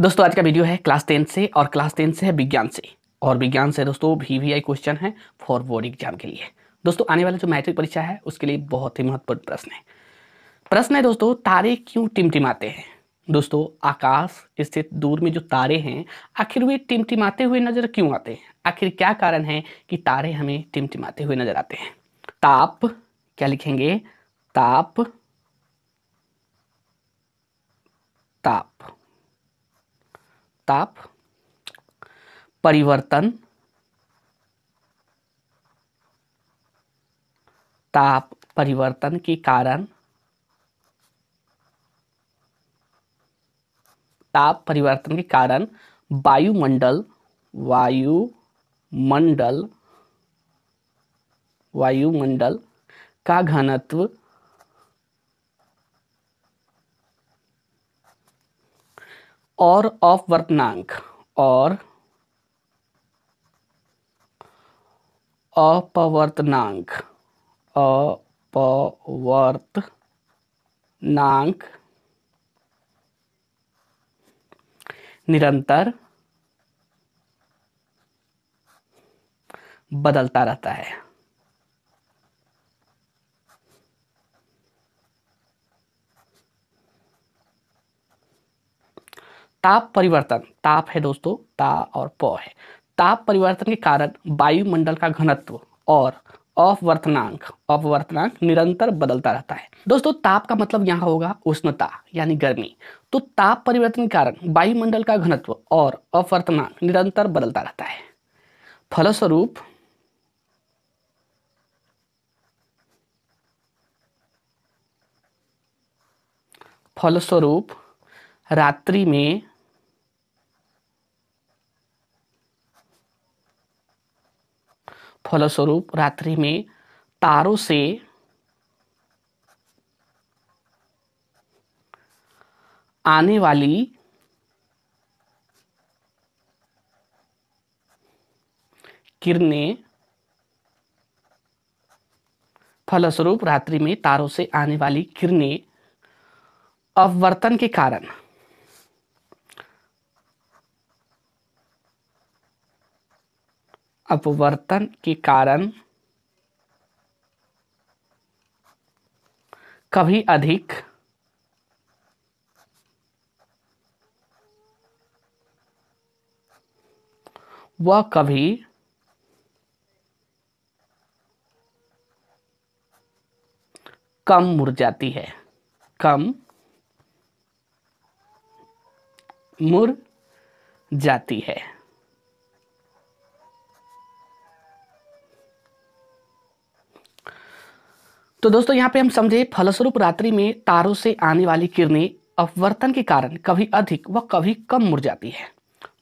दोस्तों आज का वीडियो है क्लास टेंथ से और क्लास टेंथ से है विज्ञान से और विज्ञान से दोस्तों वी वी आई क्वेश्चन है फॉर बोर्ड एग्जाम के लिए दोस्तों आने वाला जो मैट्रिक परीक्षा है उसके लिए बहुत ही महत्वपूर्ण प्रश्न है प्रश्न है दोस्तों तारे क्यों टिमटिमाते हैं दोस्तों आकाश स्थित दूर में जो तारे हैं आखिर वे टिमटिमाते हुए नजर क्यों आते हैं आखिर क्या कारण है कि तारे हमें टिमटिमाते हुए नजर आते हैं ताप क्या लिखेंगे ताप ताप ताप परिवर्तन ताप परिवर्तन के कारण ताप परिवर्तन के कारण वायुमंडल वायुमंडल वायुमंडल का घनत्व और ऑफ वर्तनांक और अपवर्तनांक अपवर्तनांक निरंतर बदलता रहता है ताप परिवर्तन ताप है दोस्तों ता और प है ताप परिवर्तन के कारण वायुमंडल का घनत्व और अपवर्तनांक अपवर्तनांक निरंतर बदलता रहता है दोस्तों ताप का मतलब यहाँ होगा उष्णता यानी गर्मी तो ताप परिवर्तन के कारण वायुमंडल का घनत्व और अपवर्तनांक निरंतर बदलता रहता है फलस्वरूप फलस्वरूप रात्रि में फलस्वरूप रात्रि में तारों से आने वाली किरणें फलस्वरूप रात्रि में तारों से आने वाली किरणें अवर्तन के कारण अपवर्तन के कारण कभी अधिक वह कभी कम जाती है कम मुड़ जाती है तो दोस्तों यहाँ पे हम समझे फलस्वरूप रात्रि में तारों से आने वाली किरणें अपवर्तन के कारण कभी अधिक व कभी कम मुड़ जाती है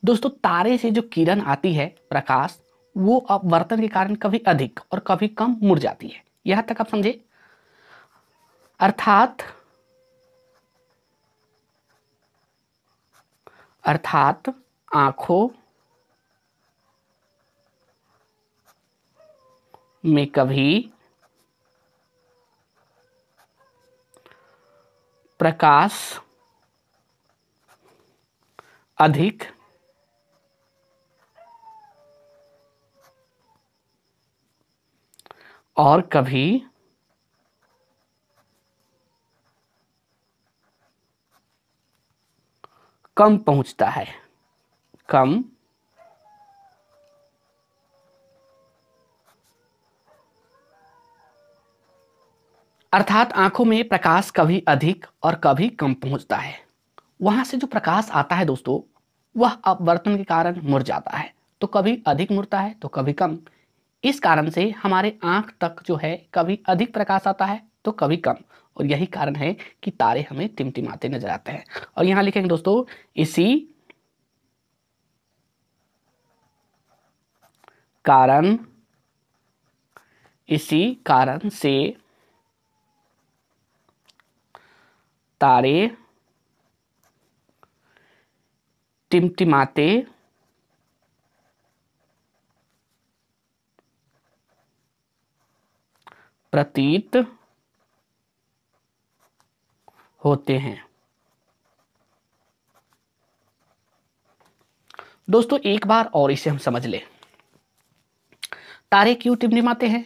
दोस्तों तारे से जो किरण आती है प्रकाश वो अपवर्तन के कारण कभी अधिक और कभी कम मुड़ जाती है यहां तक आप समझे अर्थात अर्थात आंखों में कभी प्रकाश अधिक और कभी कम पहुंचता है कम अर्थात आंखों में प्रकाश कभी अधिक और कभी कम पहुंचता है वहां से जो प्रकाश आता है दोस्तों वह अपवर्तन के कारण मुड़ जाता है तो कभी अधिक मुड़ता है तो कभी कम इस कारण से हमारे आंख तक जो है कभी अधिक प्रकाश आता है तो कभी कम और यही कारण है कि तारे हमें टिमटिमाते नजर आते हैं और यहां लिखेंगे दोस्तों इसी कारण इसी कारण से तारे टिमटिमाते प्रतीत होते हैं दोस्तों एक बार और इसे हम समझ लें तारे क्यों टिमटिमाते हैं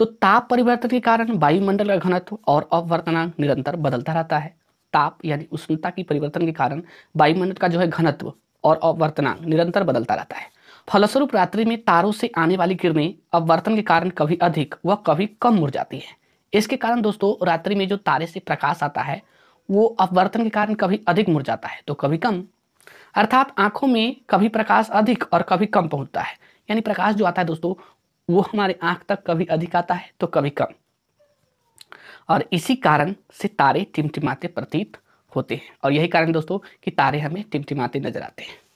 तो ताप परिवर्तन के कारण वायुमंडल का घनत्व और अपवर्तनांक निरंतर बदलता रहता है ताप यानी उष्णता की परिवर्तन के कारण वायुमंडल का जो है घनत्व और अपवर्तनांक निरंतर बदलता रहता है फलस्वरूप रात्रि में तारों से आने वाली किरणें अपवर्तन के कारण कभी अधिक व कभी कम मुड़ जाती है इसके कारण दोस्तों रात्रि में जो तारे से प्रकाश आता है वो अपवर्तन के कारण कभी अधिक मुड़ जाता है तो कभी कम अर्थात आंखों में कभी प्रकाश अधिक और कभी कम पहुंचता है यानी प्रकाश जो आता है दोस्तों वो हमारे आंख तक कभी अधिक आता है तो कभी कम और इसी कारण से तारे टिमटिमाते प्रतीत होते हैं और यही कारण दोस्तों कि तारे हमें टिमटिमाते नजर आते हैं